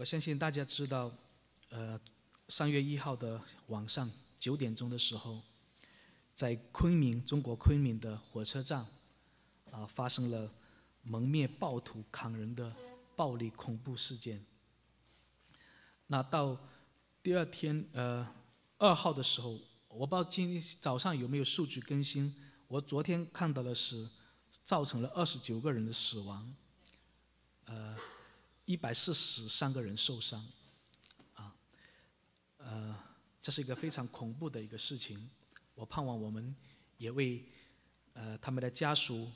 我相信大家知道，呃，三月一号的晚上九点钟的时候，在昆明中国昆明的火车站，啊，发生了蒙面暴徒砍人的暴力恐怖事件。那到第二天，呃，二号的时候，我不知道今天早上有没有数据更新。我昨天看到的是造成了二十九个人的死亡，呃。一百四十三个人受伤，啊，呃，这是一个非常恐怖的一个事情。我盼望我们也为呃他们的家属、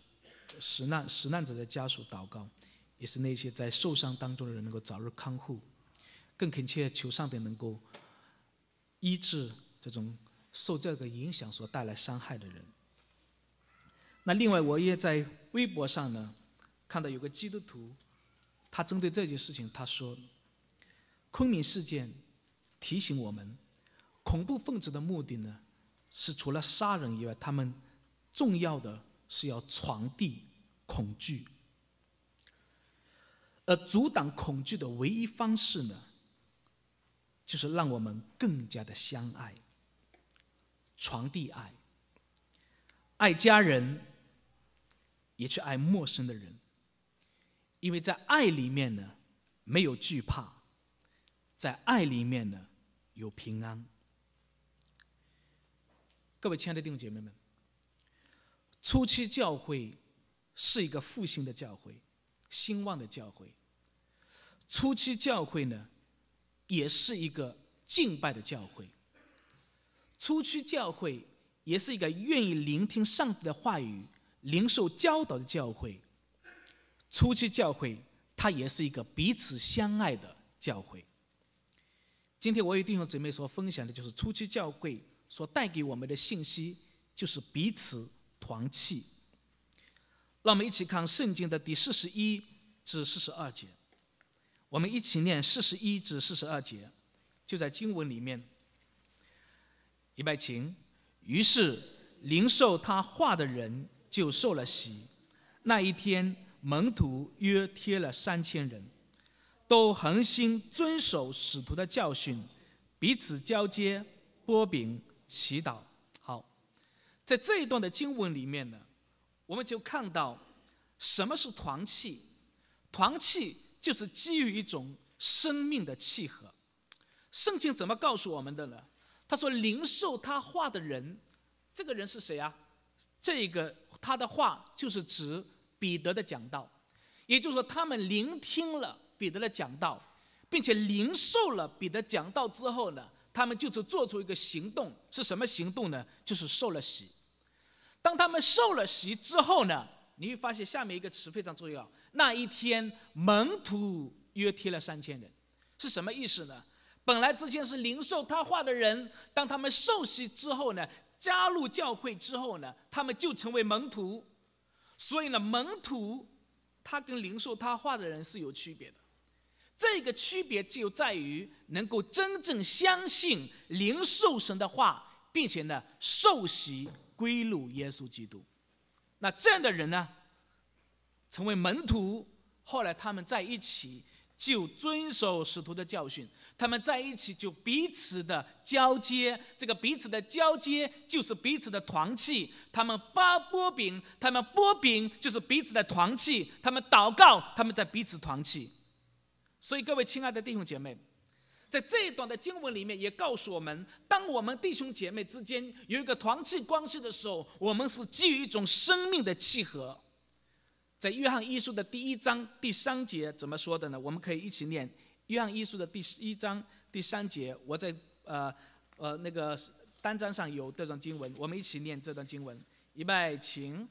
死难、死难者的家属祷告，也是那些在受伤当中的人能够早日康复，更恳切求上帝能够医治这种受这个影响所带来伤害的人。那另外，我也在微博上呢看到有个基督徒。他针对这件事情，他说：“昆明事件提醒我们，恐怖分子的目的呢，是除了杀人以外，他们重要的是要传递恐惧，而阻挡恐惧的唯一方式呢，就是让我们更加的相爱，传递爱，爱家人，也去爱陌生的人。”因为在爱里面呢，没有惧怕；在爱里面呢，有平安。各位亲爱的弟兄姐妹们，初期教会是一个复兴的教会，兴旺的教会。初期教会呢，也是一个敬拜的教会。初期教会也是一个愿意聆听上帝的话语、灵受教导的教会。初期教会，它也是一个彼此相爱的教会。今天我与弟兄姊妹所分享的就是初期教会所带给我们的信息，就是彼此团契。让我们一起看圣经的第四十一至四十二节，我们一起念四十一至四十二节，就在经文里面。以拜前，于是灵受他话的人就受了洗，那一天。门徒约贴了三千人，都恒心遵守使徒的教训，彼此交接、拨饼、祈祷。好，在这一段的经文里面呢，我们就看到什么是团契。团契就是基于一种生命的契合。圣经怎么告诉我们的呢？他说：“灵受他话的人，这个人是谁啊？这个他的话就是指。”彼得的讲道，也就是说，他们聆听了彼得的讲道，并且灵受了彼得讲道之后呢，他们就是做出一个行动。是什么行动呢？就是受了洗。当他们受了洗之后呢，你会发现下面一个词非常重要：那一天，门徒约贴了三千人，是什么意思呢？本来之前是灵受他话的人，当他们受洗之后呢，加入教会之后呢，他们就成为门徒。所以呢，门徒他跟灵兽他画的人是有区别的，这个区别就在于能够真正相信灵兽神的话，并且呢受洗归入耶稣基督。那这样的人呢，成为门徒，后来他们在一起。就遵守使徒的教训，他们在一起就彼此的交接，这个彼此的交接就是彼此的团契。他们波饼，他们波饼就是彼此的团契。他们祷告，他们在彼此团契。所以，各位亲爱的弟兄姐妹，在这一段的经文里面也告诉我们：，当我们弟兄姐妹之间有一个团契关系的时候，我们是基于一种生命的契合。在约翰一书的第一章第三节怎么说的呢？我们可以一起念约翰一书的第一章第三节。我在呃呃那个单张上有这段经文，我们一起念这段经文。预备，请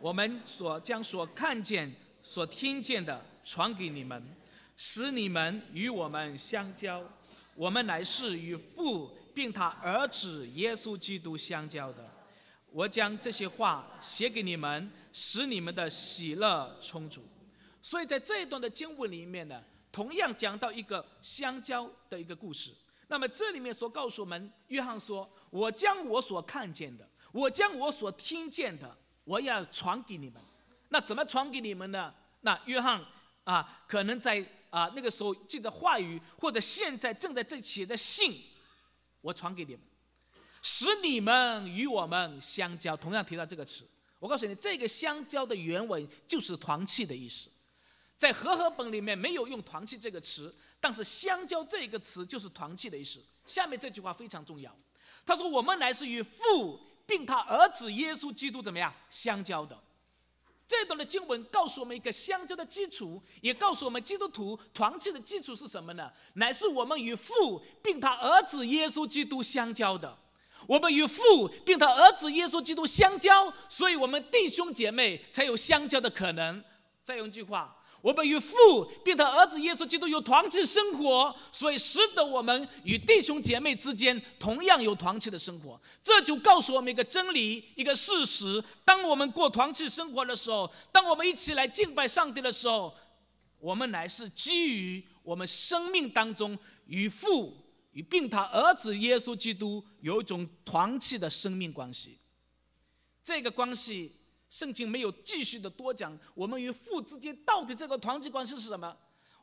我们所将所看见、所听见的传给你们，使你们与我们相交，我们乃是与父并他儿子耶稣基督相交的。我将这些话写给你们，使你们的喜乐充足。所以在这一段的经文里面呢，同样讲到一个相交的一个故事。那么这里面所告诉我们，约翰说：“我将我所看见的，我将我所听见的，我要传给你们。那怎么传给你们呢？那约翰啊，可能在啊那个时候记的话语，或者现在正在这写的信，我传给你们。”使你们与我们相交，同样提到这个词。我告诉你，这个“相交”的原文就是“团契”的意思。在和合本里面没有用“团契”这个词，但是“相交”这个词就是“团契”的意思。下面这句话非常重要。他说：“我们乃是与父并他儿子耶稣基督怎么样相交的？”这段的经文告诉我们一个相交的基础，也告诉我们基督徒团契的基础是什么呢？乃是我们与父并他儿子耶稣基督相交的。我们与父并他儿子耶稣基督相交，所以我们弟兄姐妹才有相交的可能。再用一句话，我们与父并他儿子耶稣基督有团契生活，所以使得我们与弟兄姐妹之间同样有团契的生活。这就告诉我们一个真理，一个事实：当我们过团契生活的时候，当我们一起来敬拜上帝的时候，我们乃是基于我们生命当中与父。与并他儿子耶稣基督有一种团契的生命关系，这个关系圣经没有继续的多讲。我们与父之间到底这个团契关系是什么？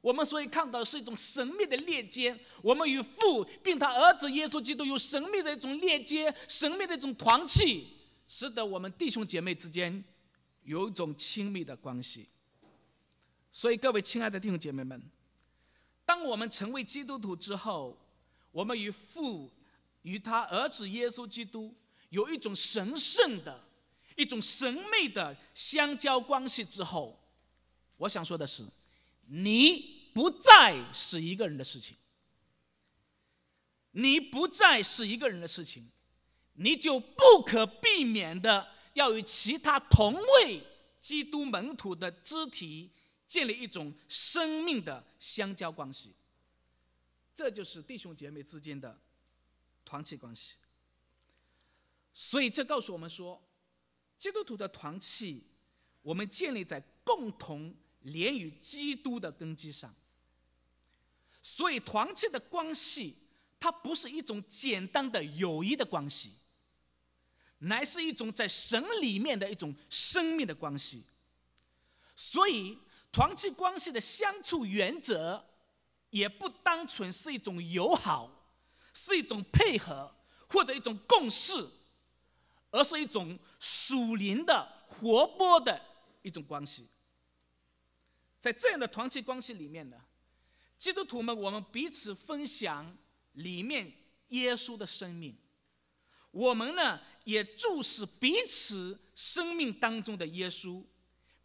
我们所以看到是一种神秘的链接。我们与父并他儿子耶稣基督有神秘的一种链接，神秘的一种团契，使得我们弟兄姐妹之间有一种亲密的关系。所以，各位亲爱的弟兄姐妹们，当我们成为基督徒之后，我们与父，与他儿子耶稣基督有一种神圣的、一种神秘的相交关系之后，我想说的是，你不再是一个人的事情，你不再是一个人的事情，你就不可避免的要与其他同为基督门徒的肢体建立一种生命的相交关系。这就是弟兄姐妹之间的团契关系，所以这告诉我们说，基督徒的团契，我们建立在共同连于基督的根基上。所以团契的关系，它不是一种简单的友谊的关系，乃是一种在神里面的一种生命的关系。所以团契关系的相处原则。也不单纯是一种友好，是一种配合或者一种共识，而是一种属灵的活泼的一种关系。在这样的团体关系里面呢，基督徒们我们彼此分享里面耶稣的生命，我们呢也注视彼此生命当中的耶稣，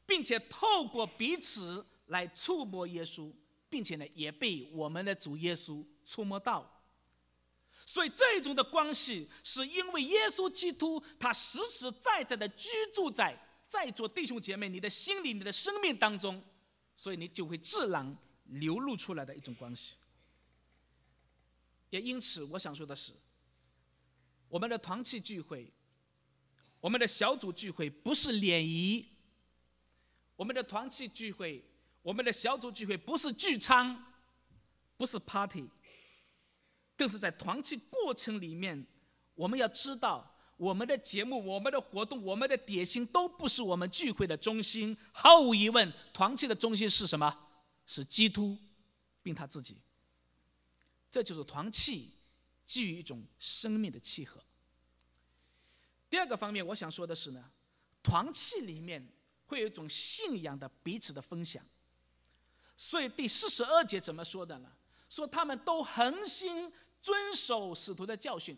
并且透过彼此来触摸耶稣。并且呢，也被我们的主耶稣触摸到，所以这种的关系，是因为耶稣基督他实实在在的居住在在座弟兄姐妹你的心里，你的生命当中，所以你就会自然流露出来的一种关系。也因此，我想说的是，我们的团契聚会，我们的小组聚会不是联谊，我们的团契聚会。我们的小组聚会不是聚餐，不是 party，更是在团契过程里面，我们要知道我们的节目、我们的活动、我们的点心都不是我们聚会的中心。毫无疑问，团契的中心是什么？是基督，并他自己。这就是团契基于一种生命的契合。第二个方面，我想说的是呢，团契里面会有一种信仰的彼此的分享。所以第四十二节怎么说的呢？说他们都恒心遵守使徒的教训。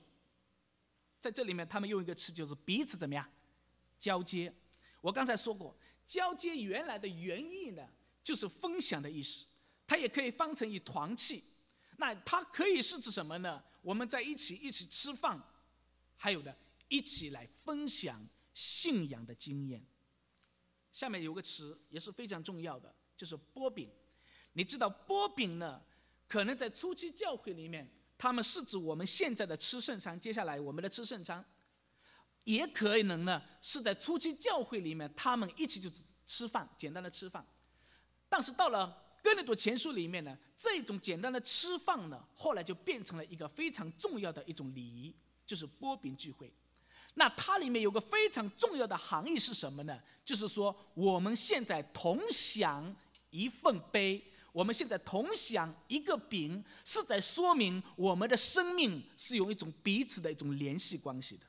在这里面，他们用一个词就是彼此怎么样交接。我刚才说过，交接原来的原意呢，就是分享的意思。它也可以翻成一团气。那它可以是指什么呢？我们在一起一起吃饭，还有呢，一起来分享信仰的经验。下面有个词也是非常重要的，就是波饼。你知道波饼呢？可能在初期教会里面，他们是指我们现在的吃圣餐。接下来我们的吃圣餐，也可能呢是在初期教会里面，他们一起就吃饭，简单的吃饭。但是到了《哥林多前书》里面呢，这种简单的吃饭呢，后来就变成了一个非常重要的一种礼仪，就是波饼聚会。那它里面有个非常重要的含义是什么呢？就是说我们现在同享一份杯。我们现在同享一个饼，是在说明我们的生命是有一种彼此的一种联系关系的。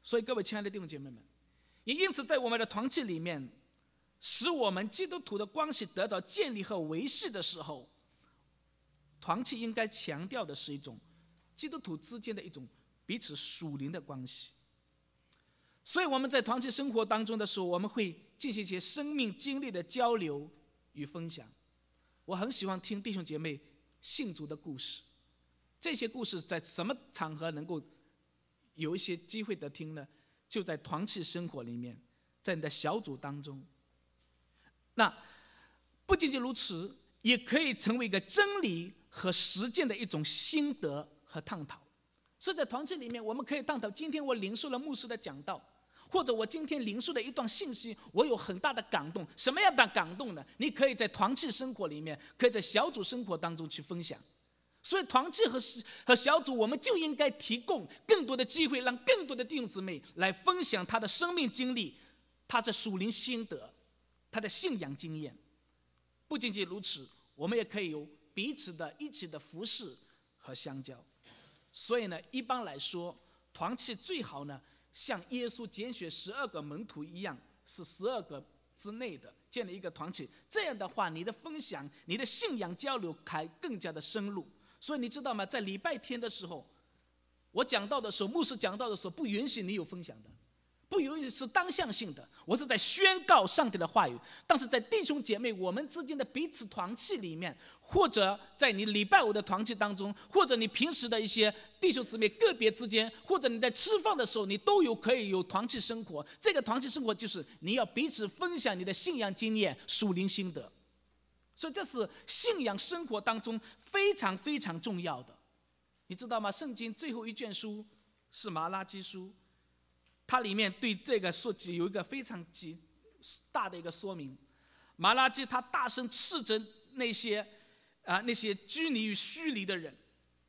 所以，各位亲爱的弟兄姐妹们，也因此在我们的团契里面，使我们基督徒的关系得到建立和维系的时候，团契应该强调的是一种基督徒之间的一种彼此属灵的关系。所以，我们在团体生活当中的时候，我们会进行一些生命经历的交流。与分享，我很喜欢听弟兄姐妹信主的故事。这些故事在什么场合能够有一些机会的听呢？就在团契生活里面，在你的小组当中。那不仅仅如此，也可以成为一个真理和实践的一种心得和探讨。所以在团契里面，我们可以探讨。今天我领受了牧师的讲道。或者我今天灵受的一段信息，我有很大的感动。什么样的感动呢？你可以在团契生活里面，可以在小组生活当中去分享。所以团契和和小组，我们就应该提供更多的机会，让更多的弟兄姊妹来分享他的生命经历，他的属灵心得，他的信仰经验。不仅仅如此，我们也可以有彼此的一起的服侍和相交。所以呢，一般来说，团契最好呢。像耶稣拣选十二个门徒一样，是十二个之内的建立一个团体。这样的话，你的分享、你的信仰交流还更加的深入。所以你知道吗？在礼拜天的时候，我讲到的时候，牧师讲到的时候，不允许你有分享的。不，由于是单向性的，我是在宣告上帝的话语。但是在弟兄姐妹我们之间的彼此团契里面，或者在你礼拜五的团契当中，或者你平时的一些弟兄姊妹个别之间，或者你在吃饭的时候，你都有可以有团契生活。这个团契生活就是你要彼此分享你的信仰经验、属灵心得。所以这是信仰生活当中非常非常重要的，你知道吗？圣经最后一卷书是《马拉基书》。它里面对这个数据有一个非常极大的一个说明。马拉基他大声斥责那些啊那些拘泥于虚礼的人，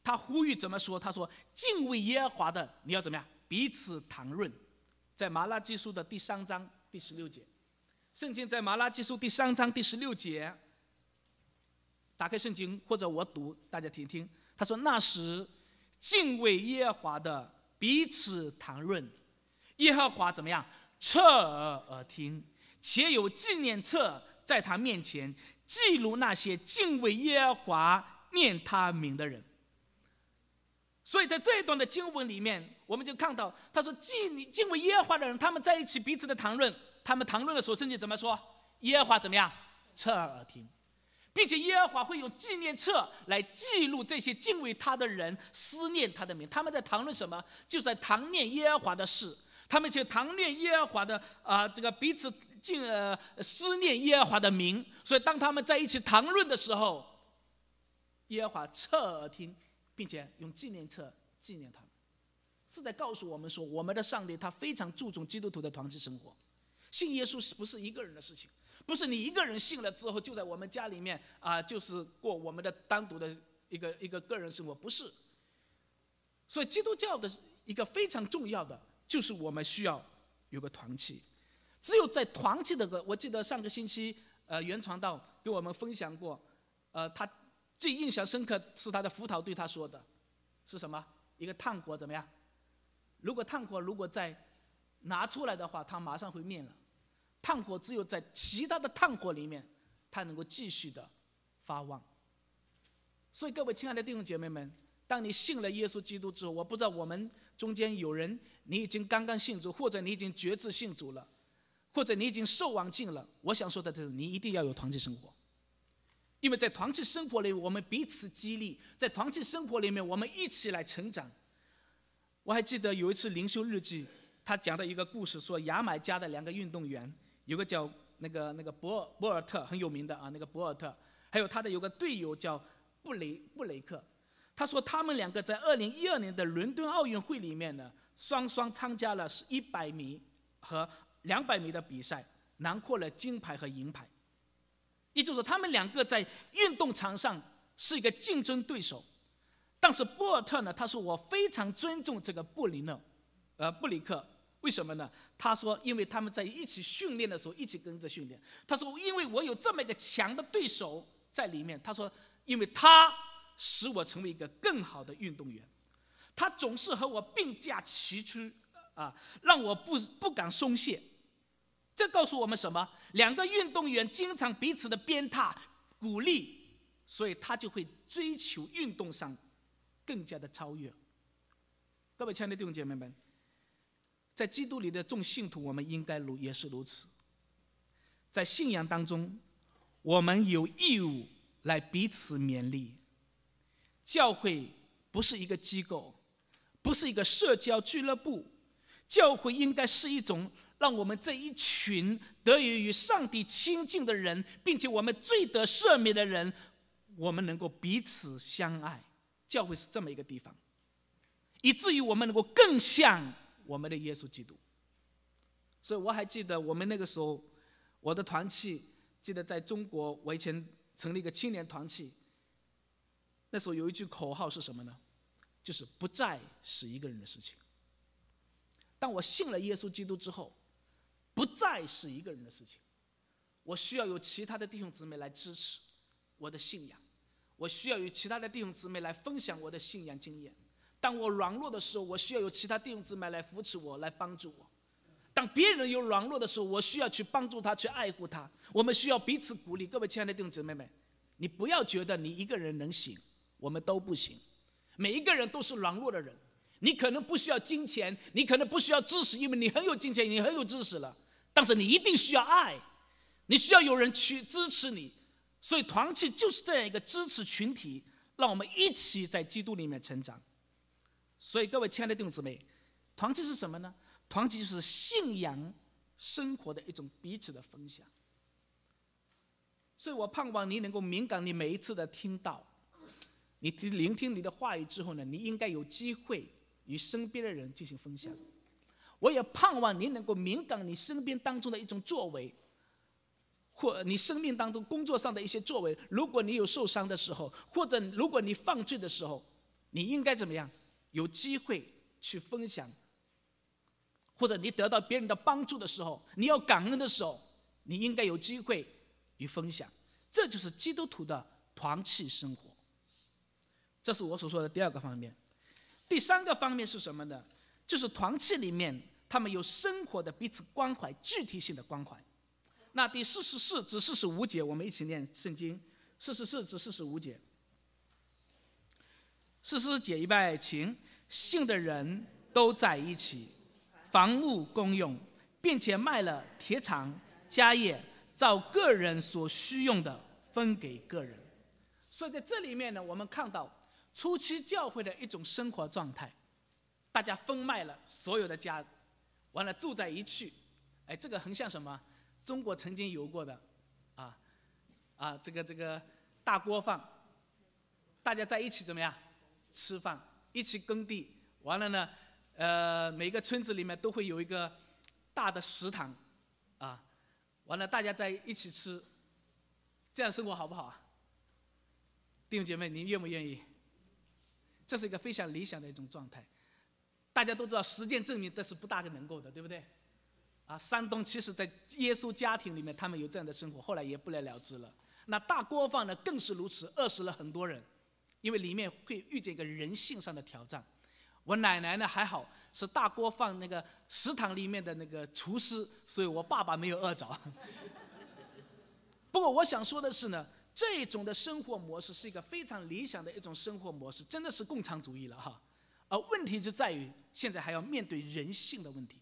他呼吁怎么说？他说：“敬畏耶和华的，你要怎么样？彼此谈论。”在马拉基书的第三章第十六节，圣经在马拉基书第三章第十六节。打开圣经或者我读，大家听听。他说：“那时，敬畏耶和华的彼此谈论。”耶和华怎么样？侧耳听，且有纪念册在他面前，记录那些敬畏耶和华、念他名的人。所以在这一段的经文里面，我们就看到他说：敬敬畏耶和华的人，他们在一起彼此的谈论，他们谈论的时候，圣经怎么说？耶和华怎么样？侧耳听，并且耶和华会用纪念册来记录这些敬畏他的人、思念他的名。他们在谈论什么？就在谈念耶和华的事。他们就谈论耶和华的啊，这个彼此敬呃思念耶和华的名，所以当他们在一起谈论的时候，耶和华侧耳听，并且用纪念册纪念他们，是在告诉我们说，我们的上帝他非常注重基督徒的团体生活，信耶稣是不是一个人的事情？不是你一个人信了之后就在我们家里面啊，就是过我们的单独的一个一个个人生活，不是。所以基督教的一个非常重要的。就是我们需要有个团契，只有在团契的个，我记得上个星期呃袁传道给我们分享过，呃他最印象深刻是他的辅导对他说的，是什么？一个炭火怎么样？如果炭火如果在拿出来的话，它马上会灭了。炭火只有在其他的炭火里面，它能够继续的发旺。所以各位亲爱的弟兄姐妹们，当你信了耶稣基督之后，我不知道我们。中间有人，你已经刚刚信主，或者你已经决志信主了，或者你已经受完禁了。我想说的就是，你一定要有团契生活，因为在团契生活里，我们彼此激励；在团契生活里面，我们一起来成长。我还记得有一次灵修日记，他讲的一个故事，说牙买加的两个运动员，有个叫那个那个博尔博尔特很有名的啊，那个博尔特，还有他的有个队友叫布雷布雷克。他说，他们两个在二零一二年的伦敦奥运会里面呢，双双参加了是一百米和两百米的比赛，囊括了金牌和银牌。也就是说，他们两个在运动场上是一个竞争对手。但是博尔特呢，他说我非常尊重这个布里诺，呃，布里克。为什么呢？他说，因为他们在一起训练的时候，一起跟着训练。他说，因为我有这么一个强的对手在里面。他说，因为他。使我成为一个更好的运动员，他总是和我并驾齐驱啊，让我不不敢松懈。这告诉我们什么？两个运动员经常彼此的鞭挞、鼓励，所以他就会追求运动上更加的超越。各位亲爱的弟兄姐妹们，在基督里的众信徒，我们应该如也是如此。在信仰当中，我们有义务来彼此勉励。教会不是一个机构，不是一个社交俱乐部。教会应该是一种让我们这一群得以与上帝亲近的人，并且我们最得赦免的人，我们能够彼此相爱。教会是这么一个地方，以至于我们能够更像我们的耶稣基督。所以我还记得我们那个时候，我的团契记得在中国，我以前成立一个青年团契。那时候有一句口号是什么呢？就是不再是一个人的事情。当我信了耶稣基督之后，不再是一个人的事情。我需要有其他的弟兄姊妹来支持我的信仰，我需要有其他的弟兄姊妹来分享我的信仰经验。当我软弱的时候，我需要有其他弟兄姊妹来扶持我、来帮助我。当别人有软弱的时候，我需要去帮助他、去爱护他。我们需要彼此鼓励。各位亲爱的弟兄姊妹们，你不要觉得你一个人能行。我们都不行，每一个人都是软弱的人。你可能不需要金钱，你可能不需要知识，因为你很有金钱，你很有知识了。但是你一定需要爱，你需要有人去支持你。所以团契就是这样一个支持群体，让我们一起在基督里面成长。所以各位亲爱的弟兄姊妹，团契是什么呢？团契就是信仰生活的一种彼此的分享。所以我盼望你能够敏感，你每一次的听到。你听，聆听你的话语之后呢？你应该有机会与身边的人进行分享。我也盼望你能够敏感你身边当中的一种作为，或你生命当中工作上的一些作为。如果你有受伤的时候，或者如果你犯罪的时候，你应该怎么样？有机会去分享。或者你得到别人的帮助的时候，你要感恩的时候，你应该有机会与分享。这就是基督徒的团契生活。这是我所说的第二个方面，第三个方面是什么呢？就是团契里面他们有生活的彼此关怀，具体性的关怀。那第四十四至四十五节，我们一起念圣经。四十四至四十五节，四十节一百情信的人都在一起，房屋公用，并且卖了铁厂家业，照个人所需用的分给个人。所以在这里面呢，我们看到。初期教会的一种生活状态，大家分卖了所有的家，完了住在一起，哎，这个很像什么？中国曾经有过的，啊，啊，这个这个大锅饭，大家在一起怎么样？吃饭，一起耕地，完了呢，呃，每个村子里面都会有一个大的食堂，啊，完了大家在一起吃，这样生活好不好啊？弟兄姐妹，您愿不愿意？这是一个非常理想的一种状态，大家都知道，实践证明这是不大可能够的，对不对？啊，山东其实在耶稣家庭里面，他们有这样的生活，后来也不了了之了。那大锅饭呢，更是如此，饿死了很多人，因为里面会遇见一个人性上的挑战。我奶奶呢还好，是大锅饭那个食堂里面的那个厨师，所以我爸爸没有饿着。不过我想说的是呢。这种的生活模式是一个非常理想的一种生活模式，真的是共产主义了哈。而问题就在于现在还要面对人性的问题。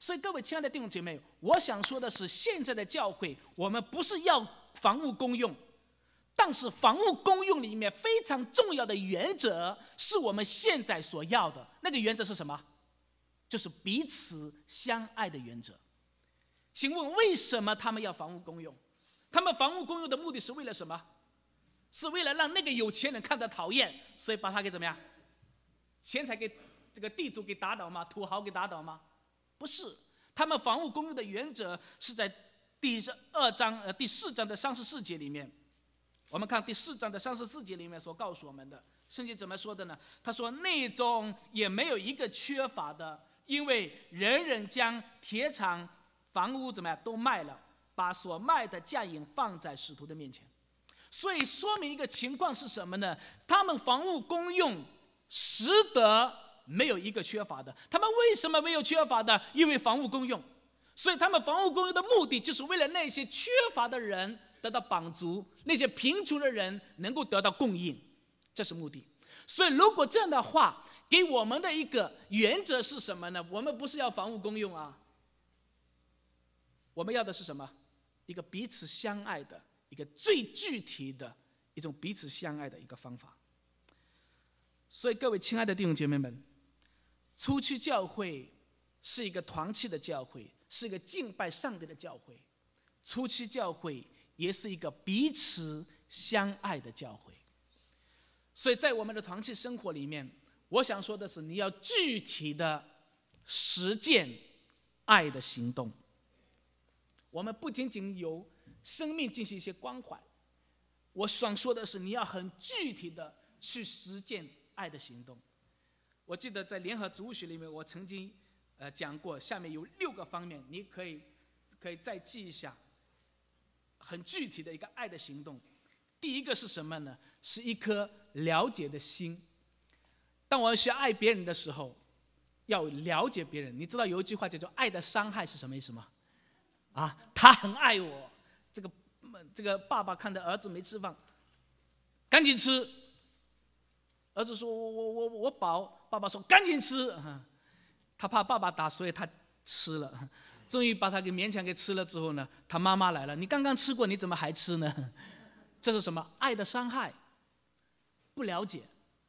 所以，各位亲爱的弟兄姐妹，我想说的是，现在的教会我们不是要房屋公用，但是房屋公用里面非常重要的原则是我们现在所要的那个原则是什么？就是彼此相爱的原则。请问为什么他们要房屋公用？他们房屋公用的目的是为了什么？是为了让那个有钱人看到讨厌，所以把他给怎么样？钱财给这个地主给打倒吗？土豪给打倒吗？不是，他们房屋公用的原则是在第二章呃第四章的三十四节里面，我们看第四章的三十四节里面所告诉我们的，圣经怎么说的呢？他说：“那种也没有一个缺乏的，因为人人将铁厂房屋怎么样都卖了。”把所卖的价饮放在使徒的面前，所以说明一个情况是什么呢？他们房屋公用，实得没有一个缺乏的。他们为什么没有缺乏的？因为房屋公用，所以他们房屋公用的目的就是为了那些缺乏的人得到绑足，那些贫穷的人能够得到供应，这是目的。所以如果这样的话，给我们的一个原则是什么呢？我们不是要房屋公用啊，我们要的是什么？一个彼此相爱的一个最具体的一种彼此相爱的一个方法。所以，各位亲爱的弟兄姐妹们，初期教会是一个团契的教会，是一个敬拜上帝的教会，初期教会也是一个彼此相爱的教会。所以在我们的团契生活里面，我想说的是，你要具体的实践爱的行动。我们不仅仅有生命进行一些关怀，我想说的是，你要很具体的去实践爱的行动。我记得在联合植物学里面，我曾经呃讲过，下面有六个方面，你可以可以再记一下。很具体的一个爱的行动，第一个是什么呢？是一颗了解的心。当我们去爱别人的时候，要了解别人。你知道有一句话叫做“爱的伤害”是什么意思吗？啊，他很爱我，这个这个爸爸看到儿子没吃饭，赶紧吃。儿子说：“我我我我饱。”爸爸说：“赶紧吃！”啊，他怕爸爸打，所以他吃了。终于把他给勉强给吃了之后呢，他妈妈来了：“你刚刚吃过，你怎么还吃呢？”这是什么？爱的伤害。不了解，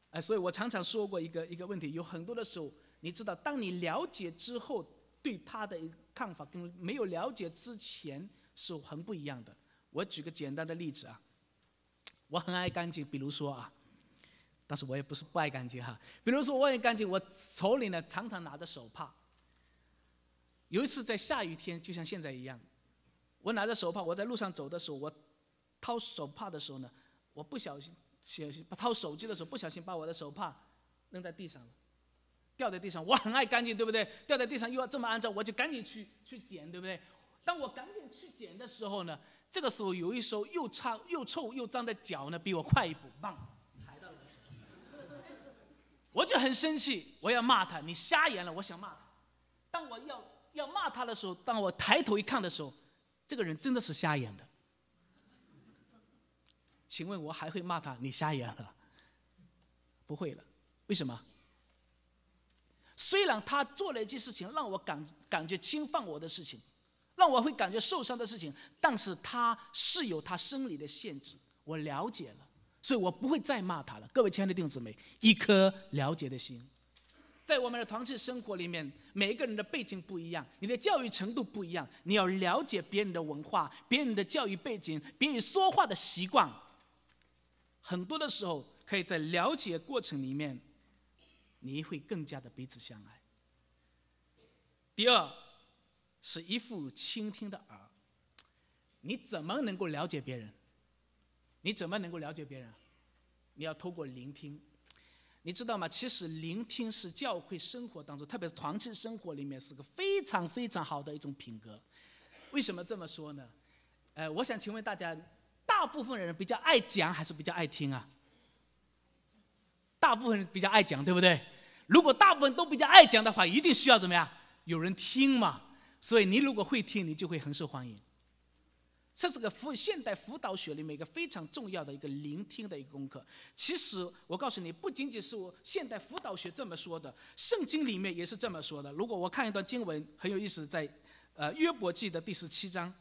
哎，所以我常常说过一个一个问题，有很多的时候，你知道，当你了解之后。对他的看法跟没有了解之前是很不一样的。我举个简单的例子啊，我很爱干净，比如说啊，但是我也不是不爱干净哈。比如说，我爱干净，我手里呢常常拿着手帕。有一次在下雨天，就像现在一样，我拿着手帕，我在路上走的时候，我掏手帕的时候呢，我不小心，小心掏手机的时候不小心把我的手帕扔在地上了。掉在地上，我很爱干净，对不对？掉在地上又要这么肮脏，我就赶紧去去捡，对不对？当我赶紧去捡的时候呢，这个时候有一双又臭又脏的脚呢，比我快一步，棒，踩到了。我就很生气，我要骂他，你瞎眼了！我想骂他。当我要要骂他的时候，当我抬头一看的时候，这个人真的是瞎眼的。请问，我还会骂他，你瞎眼了？不会了，为什么？虽然他做了一件事情让我感感觉侵犯我的事情，让我会感觉受伤的事情，但是他是有他生理的限制，我了解了，所以我不会再骂他了。各位亲爱的弟兄姊妹，一颗了解的心，在我们的团契生活里面，每一个人的背景不一样，你的教育程度不一样，你要了解别人的文化、别人的教育背景、别人说话的习惯，很多的时候可以在了解过程里面。你会更加的彼此相爱。第二，是一副倾听的耳。你怎么能够了解别人？你怎么能够了解别人？你要通过聆听。你知道吗？其实聆听是教会生活当中，特别是团体生活里面，是个非常非常好的一种品格。为什么这么说呢？呃，我想请问大家，大部分人比较爱讲还是比较爱听啊？大部分人比较爱讲，对不对？如果大部分都比较爱讲的话，一定需要怎么样？有人听嘛。所以你如果会听，你就会很受欢迎。这是个辅现代辅导学里面一个非常重要的一个聆听的一个功课。其实我告诉你，不仅仅是我现代辅导学这么说的，圣经里面也是这么说的。如果我看一段经文很有意思，在呃约伯记的第十七章。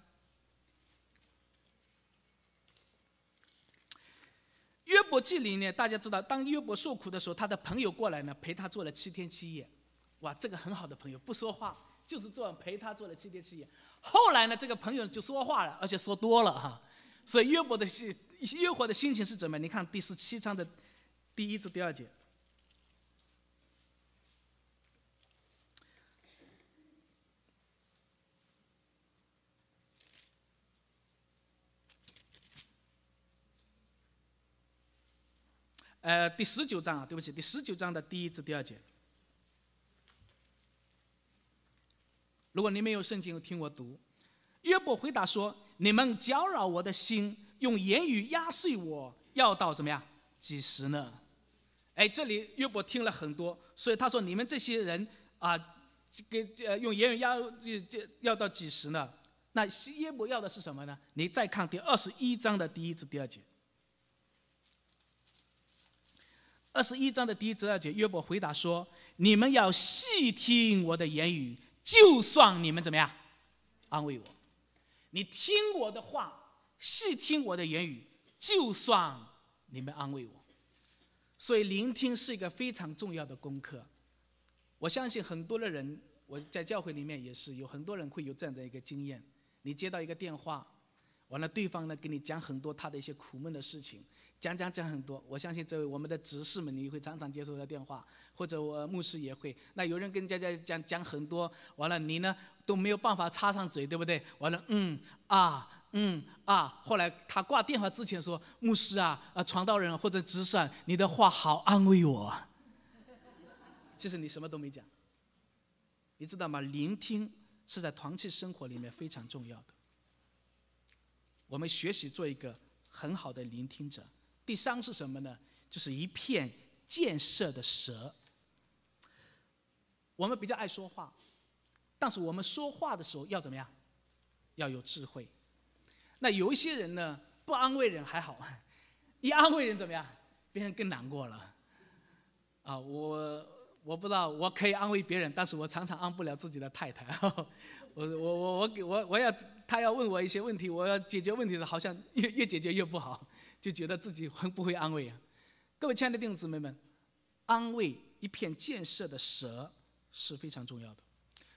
约伯记里呢，大家知道，当约伯受苦的时候，他的朋友过来呢，陪他做了七天七夜。哇，这个很好的朋友，不说话，就是样陪他做了七天七夜。后来呢，这个朋友就说话了，而且说多了哈，所以约伯的心，约伯的心情是怎么？你看第十七章的，第一至第二节。呃，第十九章啊，对不起，第十九章的第一至第二节。如果您没有圣经，听我读。约伯回答说：“你们搅扰我的心，用言语压碎我，要到怎么样？几时呢？”哎，这里约伯听了很多，所以他说：“你们这些人啊，给呃用言语压这要到几时呢？”那约伯要的是什么呢？你再看第二十一章的第一至第二节。二十一章的第一十二节，约伯回答说：“你们要细听我的言语，就算你们怎么样安慰我，你听我的话，细听我的言语，就算你们安慰我。”所以，聆听是一个非常重要的功课。我相信很多的人，我在教会里面也是有很多人会有这样的一个经验：你接到一个电话，完了对方呢给你讲很多他的一些苦闷的事情。讲讲讲很多，我相信这位我们的执事们，你会常常接到电话，或者我牧师也会。那有人跟佳佳讲讲很多，完了你呢都没有办法插上嘴，对不对？完了，嗯啊嗯啊。后来他挂电话之前说：“牧师啊，啊传道人或者执事，你的话好安慰我。”其实你什么都没讲，你知道吗？聆听是在团契生活里面非常重要的。我们学习做一个很好的聆听者。第三是什么呢？就是一片建设的蛇。我们比较爱说话，但是我们说话的时候要怎么样？要有智慧。那有一些人呢，不安慰人还好，一安慰人怎么样？别人更难过了。啊，我我不知道，我可以安慰别人，但是我常常安慰不了自己的太太。我我我我给我我要他要问我一些问题，我要解决问题的好像越越解决越不好。就觉得自己很不会安慰啊，各位亲爱的弟兄姊妹们，安慰一片建设的蛇是非常重要的。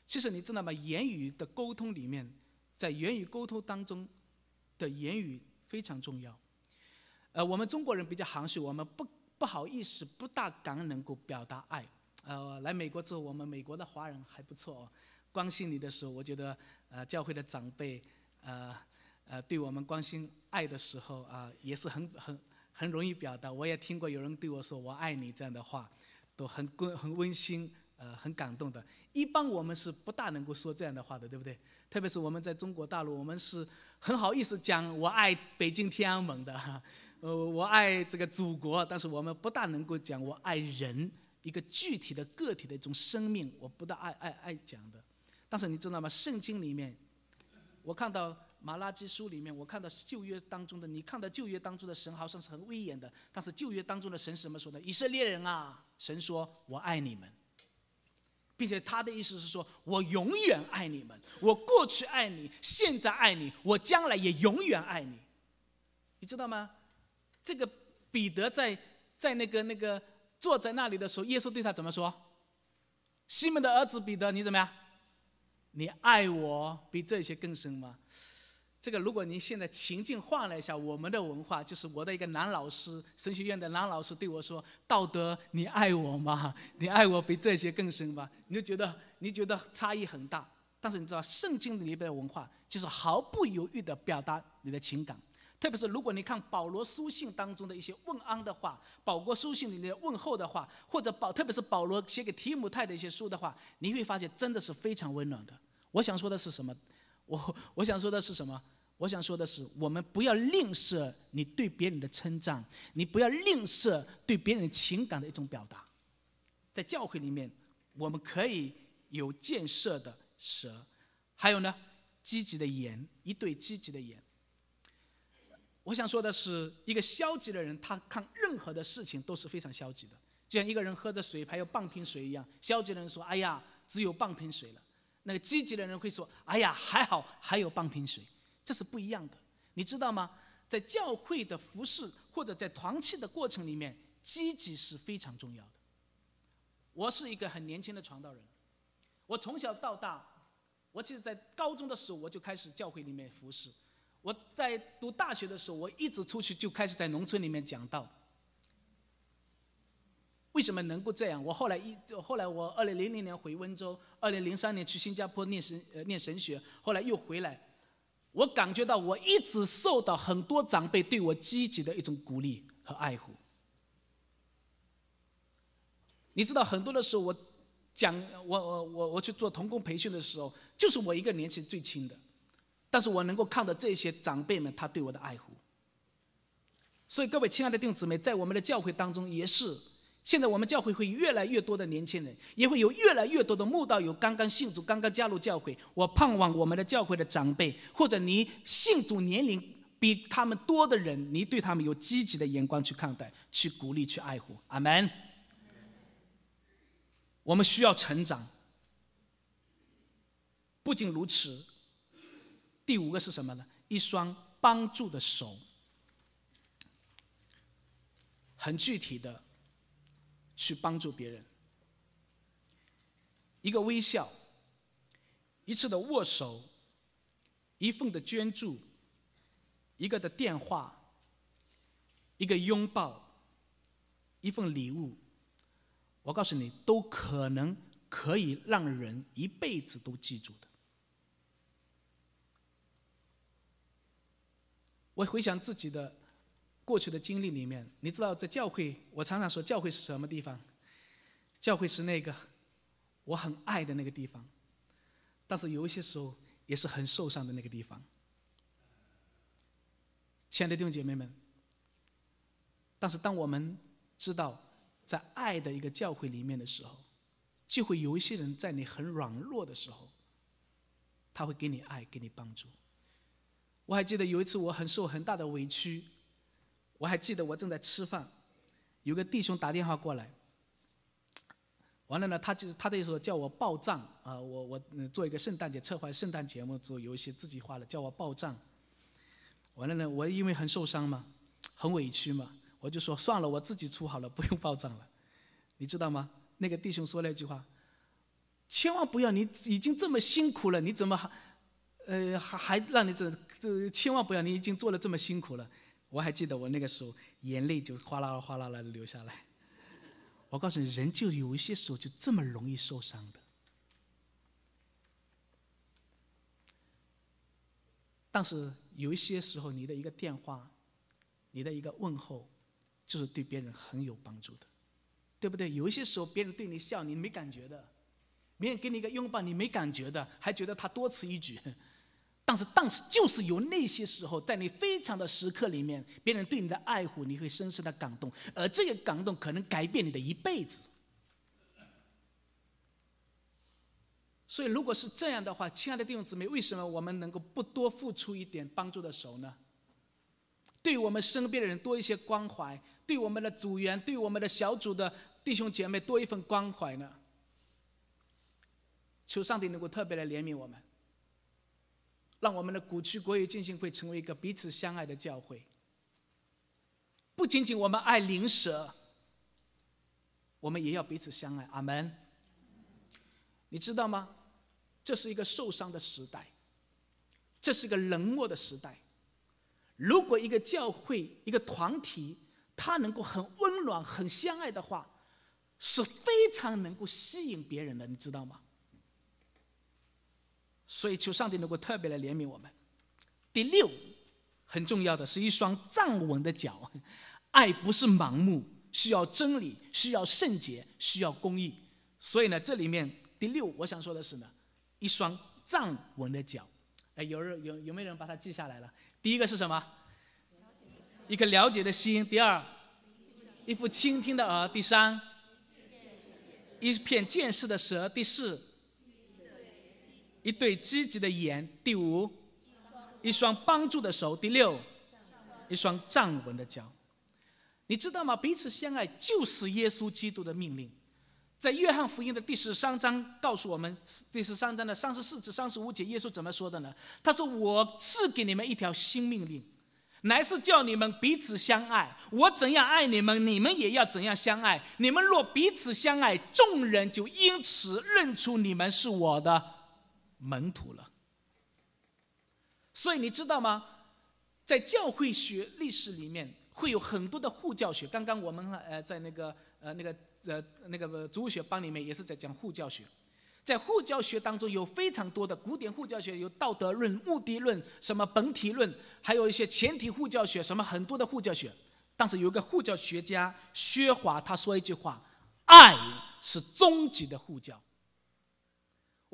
其实你知道吗？言语的沟通里面，在言语沟通当中的言语非常重要。呃，我们中国人比较含蓄，我们不不好意思，不大敢能够表达爱。呃，来美国之后，我们美国的华人还不错哦，关心你的时候，我觉得呃教会的长辈呃。呃，对我们关心爱的时候啊，也是很很很容易表达。我也听过有人对我说“我爱你”这样的话，都很温很温馨，呃，很感动的。一般我们是不大能够说这样的话的，对不对？特别是我们在中国大陆，我们是很好意思讲“我爱北京天安门”的，呃，我爱这个祖国。但是我们不大能够讲“我爱人”，一个具体的个体的一种生命，我不大爱爱爱讲的。但是你知道吗？圣经里面，我看到。马拉基书里面，我看到旧约当中的，你看到旧约当中的神好像是很威严的，但是旧约当中的神怎么说呢？以色列人啊，神说：“我爱你们，并且他的意思是说，我永远爱你们，我过去爱你，现在爱你，我将来也永远爱你。”你知道吗？这个彼得在在那个那个坐在那里的时候，耶稣对他怎么说？西门的儿子彼得，你怎么样？你爱我比这些更深吗？这个，如果您现在情境换了一下，我们的文化就是我的一个男老师，神学院的男老师对我说：“道德，你爱我吗？你爱我比这些更深吗？”你就觉得你觉得差异很大，但是你知道圣经里边的文化就是毫不犹豫地表达你的情感，特别是如果你看保罗书信当中的一些问安的话，保罗书信里的问候的话，或者保，特别是保罗写给提姆太的一些书的话，你会发现真的是非常温暖的。我想说的是什么？我我想说的是什么？我想说的是，我们不要吝啬你对别人的称赞，你不要吝啬对别人情感的一种表达。在教会里面，我们可以有建设的舌，还有呢，积极的言，一对积极的言。我想说的是，一个消极的人，他看任何的事情都是非常消极的，就像一个人喝着水还有半瓶水一样，消极的人说：“哎呀，只有半瓶水了。”那个积极的人会说：“哎呀，还好还有半瓶水。”这是不一样的，你知道吗？在教会的服侍或者在团契的过程里面，积极是非常重要的。我是一个很年轻的传道人，我从小到大，我其实在高中的时候我就开始教会里面服侍，我在读大学的时候，我一直出去就开始在农村里面讲道。为什么能够这样？我后来一后来我二零零零年回温州，二零零三年去新加坡念神呃念神学，后来又回来。我感觉到我一直受到很多长辈对我积极的一种鼓励和爱护。你知道，很多的时候我讲，我我我我去做童工培训的时候，就是我一个年纪最轻的，但是我能够看到这些长辈们他对我的爱护。所以，各位亲爱的弟兄姊妹，在我们的教会当中也是。现在我们教会会越来越多的年轻人，也会有越来越多的慕道友刚刚信主、刚刚加入教会。我盼望我们的教会的长辈或者你信主年龄比他们多的人，你对他们有积极的眼光去看待、去鼓励、去爱护。阿门。我们需要成长。不仅如此，第五个是什么呢？一双帮助的手，很具体的。去帮助别人，一个微笑，一次的握手，一份的捐助，一个的电话，一个拥抱，一份礼物，我告诉你，都可能可以让人一辈子都记住的。我回想自己的。过去的经历里面，你知道，在教会，我常常说，教会是什么地方？教会是那个我很爱的那个地方，但是有一些时候也是很受伤的那个地方。亲爱的弟兄姐妹们，但是当我们知道在爱的一个教会里面的时候，就会有一些人在你很软弱的时候，他会给你爱，给你帮助。我还记得有一次，我很受很大的委屈。我还记得我正在吃饭，有个弟兄打电话过来。完了呢，他就是他的意思叫我报账啊，我我做一个圣诞节策划，圣诞节目做游戏自己花了，叫我报账。完了呢，我因为很受伤嘛，很委屈嘛，我就说算了，我自己出好了，不用报账了。你知道吗？那个弟兄说了一句话：“千万不要，你已经这么辛苦了，你怎么还……呃，还还让你这……这千万不要，你已经做了这么辛苦了。”我还记得我那个时候眼泪就哗啦啦、哗啦啦流下来。我告诉你，人就有一些时候就这么容易受伤的。但是有一些时候，你的一个电话，你的一个问候，就是对别人很有帮助的，对不对？有一些时候，别人对你笑，你没感觉的；，别人给你一个拥抱，你没感觉的，还觉得他多此一举。但是，但是，就是有那些时候，在你非常的时刻里面，别人对你的爱护，你会深深的感动，而这个感动可能改变你的一辈子。所以，如果是这样的话，亲爱的弟兄姊妹，为什么我们能够不多付出一点帮助的手呢？对我们身边的人多一些关怀，对我们的组员，对我们的小组的弟兄姐妹多一份关怀呢？求上帝能够特别的怜悯我们。让我们的古区国语进行会成为一个彼此相爱的教会。不仅仅我们爱灵蛇，我们也要彼此相爱。阿门。你知道吗？这是一个受伤的时代，这是一个冷漠的时代。如果一个教会、一个团体，它能够很温暖、很相爱的话，是非常能够吸引别人的，你知道吗？所以求上帝能够特别来怜悯我们。第六，很重要的是一双站稳的脚。爱不是盲目，需要真理，需要圣洁，需要公义。所以呢，这里面第六，我想说的是呢，一双站稳的脚。哎，有人有有没有人把它记下来了？第一个是什么？一颗了解的心。第二，一副倾听的耳。第三，一片见识的舌。第四。一对积极的眼，第五，一双帮助的手，第六，一双站稳的脚。你知道吗？彼此相爱就是耶稣基督的命令。在约翰福音的第十三章告诉我们，第十三章的三十四至三十五节，耶稣怎么说的呢？他说：“我赐给你们一条新命令，乃是叫你们彼此相爱。我怎样爱你们，你们也要怎样相爱。你们若彼此相爱，众人就因此认出你们是我的。”门徒了，所以你知道吗？在教会学历史里面，会有很多的护教学。刚刚我们呃在那个呃那个呃那个主学班里面也是在讲护教学。在护教学当中，有非常多的古典护教学，有道德论、目的论、什么本体论，还有一些前提护教学，什么很多的护教学。但是有一个护教学家薛华，他说一句话：“爱是终极的护教。”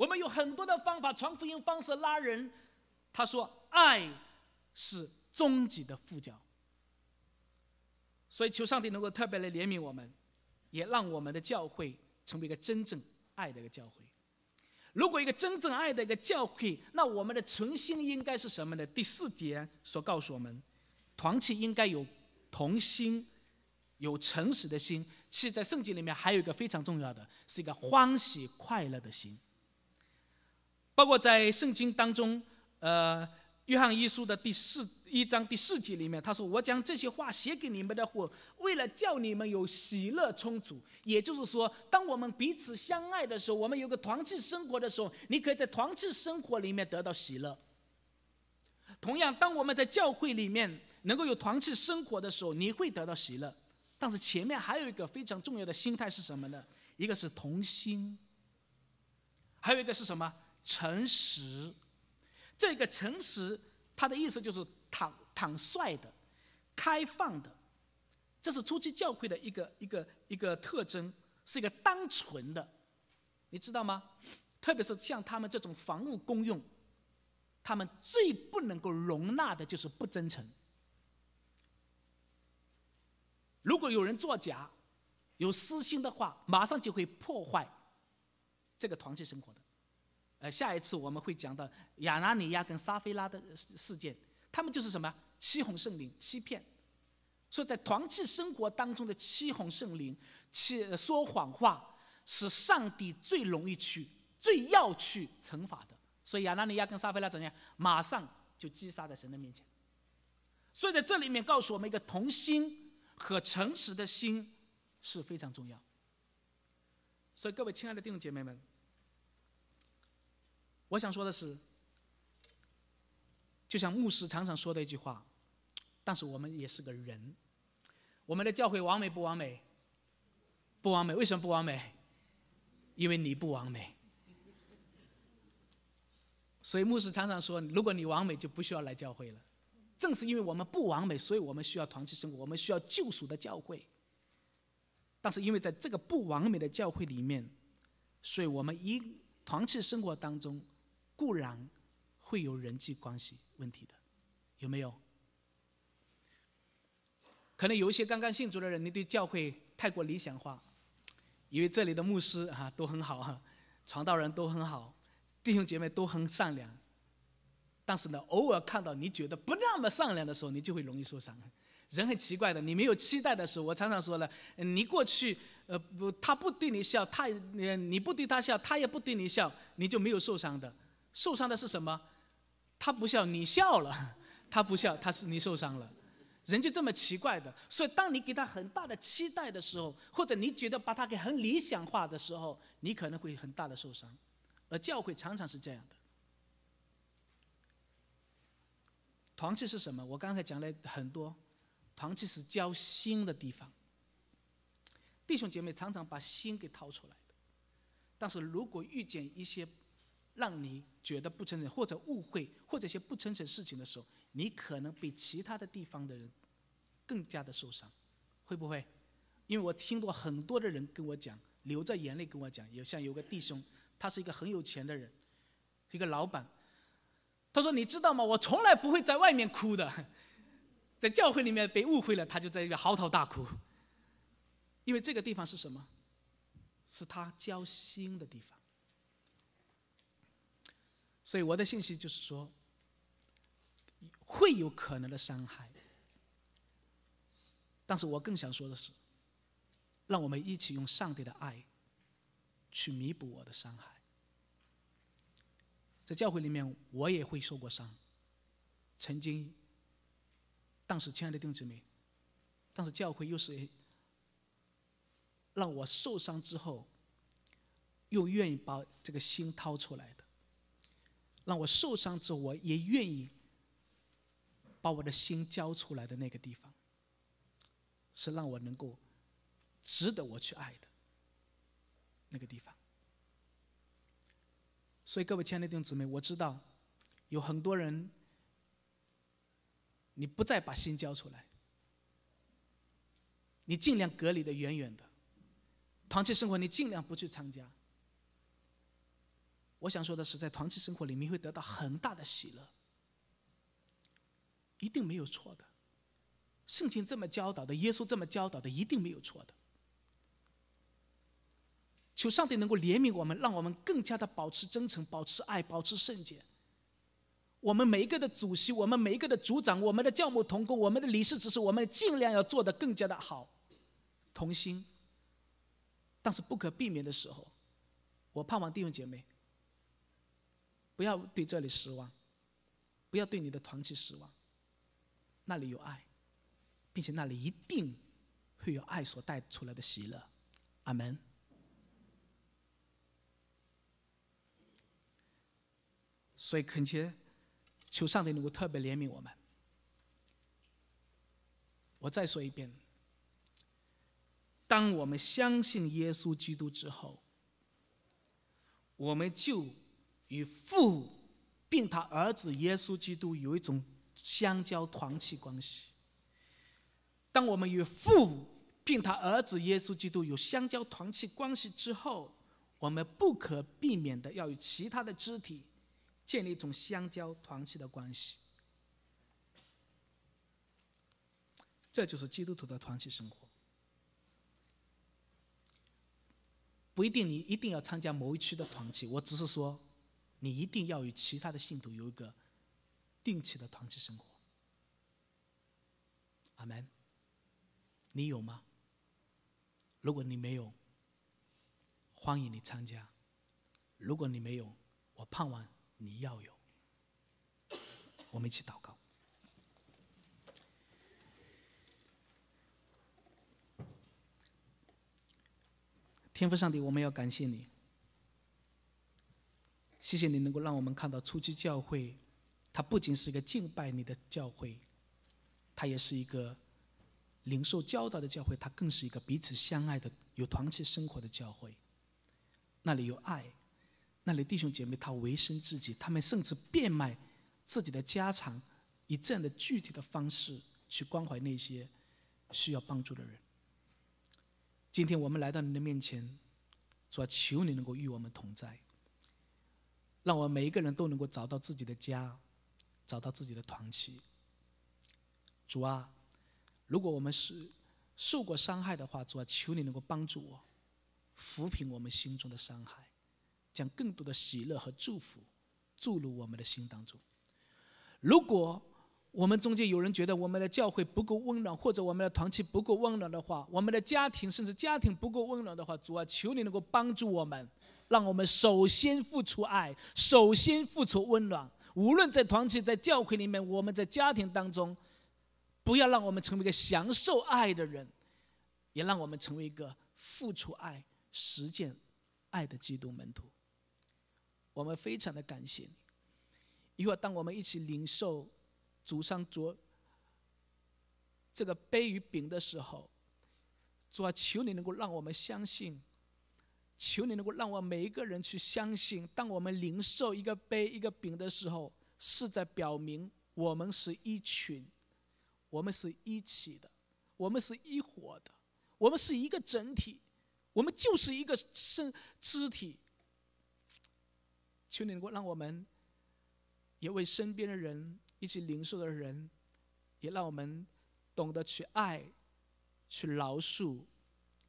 我们有很多的方法传福音方式拉人，他说爱是终极的副教，所以求上帝能够特别来怜悯我们，也让我们的教会成为一个真正爱的一个教会。如果一个真正爱的一个教会，那我们的存心应该是什么呢？第四点所告诉我们，团契应该有同心、有诚实的心。其实，在圣经里面还有一个非常重要的是一个欢喜快乐的心。包括在圣经当中，呃，《约翰一书》的第四一章第四节里面，他说：“我将这些话写给你们的，伙，为了叫你们有喜乐充足。”也就是说，当我们彼此相爱的时候，我们有个团契生活的时候，你可以在团契生活里面得到喜乐。同样，当我们在教会里面能够有团契生活的时候，你会得到喜乐。但是前面还有一个非常重要的心态是什么呢？一个是同心，还有一个是什么？诚实，这个诚实，它的意思就是坦坦率的、开放的，这是初期教会的一个一个一个特征，是一个单纯的，你知道吗？特别是像他们这种房屋公用，他们最不能够容纳的就是不真诚。如果有人作假、有私心的话，马上就会破坏这个团体生活的。呃，下一次我们会讲到亚拿尼亚跟撒菲拉的事件，他们就是什么欺哄圣灵、欺骗。所以在团契生活当中的欺哄圣灵、欺说谎话，是上帝最容易去、最要去惩罚的。所以亚拿尼亚跟撒菲拉怎样，马上就击杀在神的面前。所以在这里面告诉我们，一个童心和诚实的心是非常重要。所以各位亲爱的弟兄姐妹们。我想说的是，就像牧师常常说的一句话，但是我们也是个人，我们的教会完美不完美？不完美，为什么不完美？因为你不完美。所以牧师常常说，如果你完美，就不需要来教会了。正是因为我们不完美，所以我们需要团体生活，我们需要救赎的教会。但是因为在这个不完美的教会里面，所以我们一团体生活当中。固然会有人际关系问题的，有没有？可能有一些刚刚信主的人，你对教会太过理想化，以为这里的牧师啊都很好啊，传道人都很好，弟兄姐妹都很善良。但是呢，偶尔看到你觉得不那么善良的时候，你就会容易受伤。人很奇怪的，你没有期待的时候，我常常说了，你过去呃不，他不对你笑，他你你不对他笑，他也不对你笑，你就没有受伤的。受伤的是什么？他不笑，你笑了，他不笑，他是你受伤了。人就这么奇怪的，所以当你给他很大的期待的时候，或者你觉得把他给很理想化的时候，你可能会很大的受伤。而教会常常是这样的。团契是什么？我刚才讲了很多，团契是交心的地方。弟兄姐妹常常把心给掏出来的，但是如果遇见一些……让你觉得不真诚，或者误会，或者一些不真诚事情的时候，你可能比其他的地方的人更加的受伤，会不会？因为我听过很多的人跟我讲，流着眼泪跟我讲，有像有个弟兄，他是一个很有钱的人，一个老板，他说：“你知道吗？我从来不会在外面哭的，在教会里面被误会了，他就在一个嚎啕大哭。因为这个地方是什么？是他交心的地方。”所以我的信息就是说，会有可能的伤害，但是我更想说的是，让我们一起用上帝的爱，去弥补我的伤害。在教会里面，我也会受过伤，曾经。但是，亲爱的丁姊妹，但是教会又是让我受伤之后，又愿意把这个心掏出来的。让我受伤之后，我也愿意把我的心交出来的那个地方，是让我能够值得我去爱的那个地方。所以，各位亲爱的弟兄姊妹，我知道有很多人，你不再把心交出来，你尽量隔离的远远的，团契生活你尽量不去参加。我想说的是，在团体生活里面会得到很大的喜乐，一定没有错的。圣经这么教导的，耶稣这么教导的，一定没有错的。求上帝能够怜悯我们，让我们更加的保持真诚，保持爱，保持圣洁。我们每一个的主席，我们每一个的组长，我们的教牧同工，我们的理事，只是我们尽量要做得更加的好，同心。但是不可避免的时候，我盼望弟兄姐妹。不要对这里失望，不要对你的团体失望。那里有爱，并且那里一定会有爱所带出来的喜乐。阿门。所以恳切求上帝能够特别怜悯我们。我再说一遍，当我们相信耶稣基督之后，我们就。与父并他儿子耶稣基督有一种相交团契关系。当我们与父并他儿子耶稣基督有相交团契关系之后，我们不可避免的要与其他的肢体建立一种相交团契的关系。这就是基督徒的团契生活。不一定你一定要参加某一区的团契，我只是说。你一定要与其他的信徒有一个定期的团体生活。阿门。你有吗？如果你没有，欢迎你参加；如果你没有，我盼望你要有。我们一起祷告。天父上帝，我们要感谢你。谢谢你能够让我们看到初期教会，它不仅是一个敬拜你的教会，它也是一个领受教导的教会，它更是一个彼此相爱的、有团契生活的教会。那里有爱，那里弟兄姐妹他维生自己，他们甚至变卖自己的家产，以这样的具体的方式去关怀那些需要帮助的人。今天我们来到你的面前，主啊，求你能够与我们同在。让我们每一个人都能够找到自己的家，找到自己的团契。主啊，如果我们是受过伤害的话，主啊，求你能够帮助我，抚平我们心中的伤害，将更多的喜乐和祝福注入我们的心当中。如果我们中间有人觉得我们的教会不够温暖，或者我们的团体不够温暖的话，我们的家庭甚至家庭不够温暖的话，主啊，求你能够帮助我们，让我们首先付出爱，首先付出温暖。无论在团体、在教会里面，我们在家庭当中，不要让我们成为一个享受爱的人，也让我们成为一个付出爱、实践爱的基督门徒。我们非常的感谢你。一会儿，当我们一起领受。主上做这个杯与饼的时候，主啊，求你能够让我们相信，求你能够让我每一个人去相信，当我们领受一个杯一个饼的时候，是在表明我们是一群，我们是一起的，我们是一伙的，我们是一个整体，我们就是一个身肢体。求你能够让我们也为身边的人。以及零售的人，也让我们懂得去爱、去饶恕、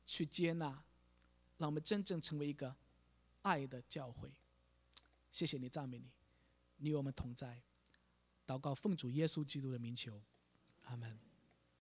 去接纳，让我们真正成为一个爱的教诲。谢谢你，赞美你，你与我们同在。祷告，奉主耶稣基督的名求，阿门。